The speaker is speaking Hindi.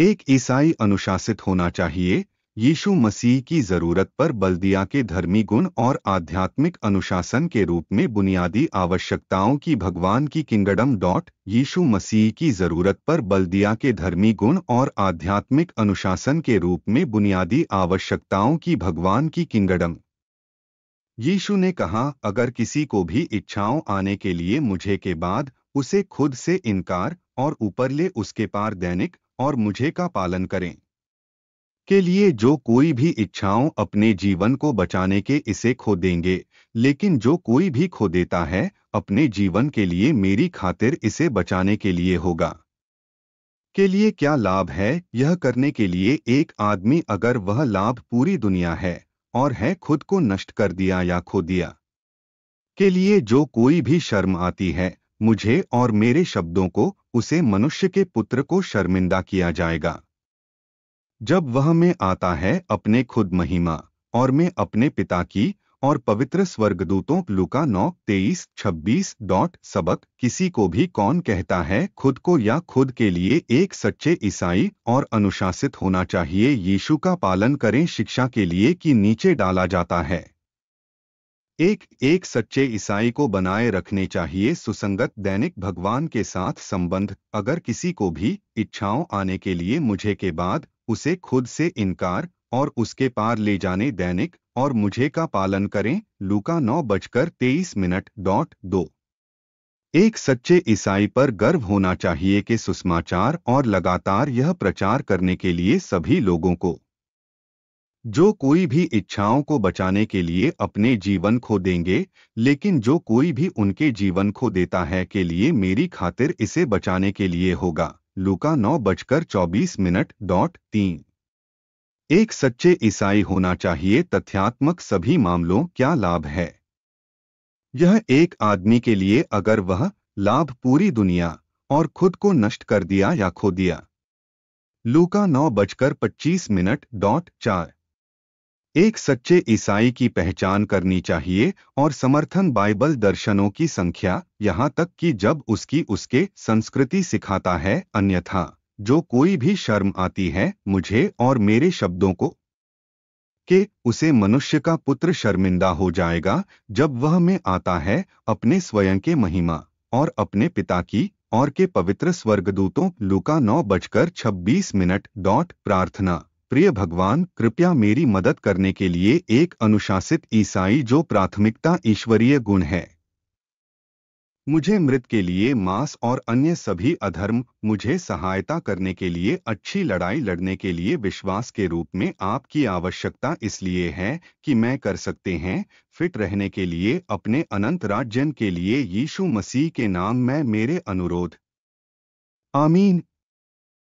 एक ईसाई अनुशासित होना चाहिए यीशु मसीह की जरूरत पर बल्दिया के धर्मी गुण और आध्यात्मिक अनुशासन के रूप में बुनियादी आवश्यकताओं की भगवान की किंगडम डॉट यीशु मसीह की जरूरत पर बल्दिया के धर्मी गुण और आध्यात्मिक अनुशासन के रूप में बुनियादी आवश्यकताओं की भगवान की किंगडम यीशु ने कहा अगर किसी को भी इच्छाओं आने के लिए मुझे के बाद उसे खुद से इनकार और ऊपरले उसके पार दैनिक और मुझे का पालन करें के लिए जो कोई भी इच्छाओं अपने जीवन को बचाने के इसे खो देंगे लेकिन जो कोई भी खो देता है अपने जीवन के लिए मेरी खातिर इसे बचाने के लिए होगा के लिए क्या लाभ है यह करने के लिए एक आदमी अगर वह लाभ पूरी दुनिया है और है खुद को नष्ट कर दिया या खो दिया के लिए जो कोई भी शर्म आती है मुझे और मेरे शब्दों को उसे मनुष्य के पुत्र को शर्मिंदा किया जाएगा जब वह में आता है अपने खुद महिमा और में अपने पिता की और पवित्र स्वर्गदूतों लुका नौ तेईस छब्बीस डॉट सबक किसी को भी कौन कहता है खुद को या खुद के लिए एक सच्चे ईसाई और अनुशासित होना चाहिए यीशु का पालन करें शिक्षा के लिए कि नीचे डाला जाता है एक एक सच्चे ईसाई को बनाए रखने चाहिए सुसंगत दैनिक भगवान के साथ संबंध अगर किसी को भी इच्छाओं आने के लिए मुझे के बाद उसे खुद से इनकार और उसके पार ले जाने दैनिक और मुझे का पालन करें लूका नौ बजकर तेईस मिनट डॉट दो एक सच्चे ईसाई पर गर्व होना चाहिए कि सुसमाचार और लगातार यह प्रचार करने के लिए सभी लोगों को जो कोई भी इच्छाओं को बचाने के लिए अपने जीवन खो देंगे लेकिन जो कोई भी उनके जीवन खो देता है के लिए मेरी खातिर इसे बचाने के लिए होगा लुका नौ बजकर चौबीस मिनट डॉट तीन एक सच्चे ईसाई होना चाहिए तथ्यात्मक सभी मामलों क्या लाभ है यह एक आदमी के लिए अगर वह लाभ पूरी दुनिया और खुद को नष्ट कर दिया या खो दिया लूका नौ बजकर पच्चीस मिनट डॉट चार एक सच्चे ईसाई की पहचान करनी चाहिए और समर्थन बाइबल दर्शनों की संख्या यहाँ तक कि जब उसकी उसके संस्कृति सिखाता है अन्यथा जो कोई भी शर्म आती है मुझे और मेरे शब्दों को के उसे मनुष्य का पुत्र शर्मिंदा हो जाएगा जब वह में आता है अपने स्वयं के महिमा और अपने पिता की और के पवित्र स्वर्गदूतों लुका नौ बजकर छब्बीस मिनट डॉट प्रार्थना प्रिय भगवान कृपया मेरी मदद करने के लिए एक अनुशासित ईसाई जो प्राथमिकता ईश्वरीय गुण है मुझे मृत के लिए मांस और अन्य सभी अधर्म मुझे सहायता करने के लिए अच्छी लड़ाई लड़ने के लिए विश्वास के रूप में आपकी आवश्यकता इसलिए है कि मैं कर सकते हैं फिट रहने के लिए अपने अनंत राज्यन के लिए यीशु मसीह के नाम में मेरे अनुरोध आमीन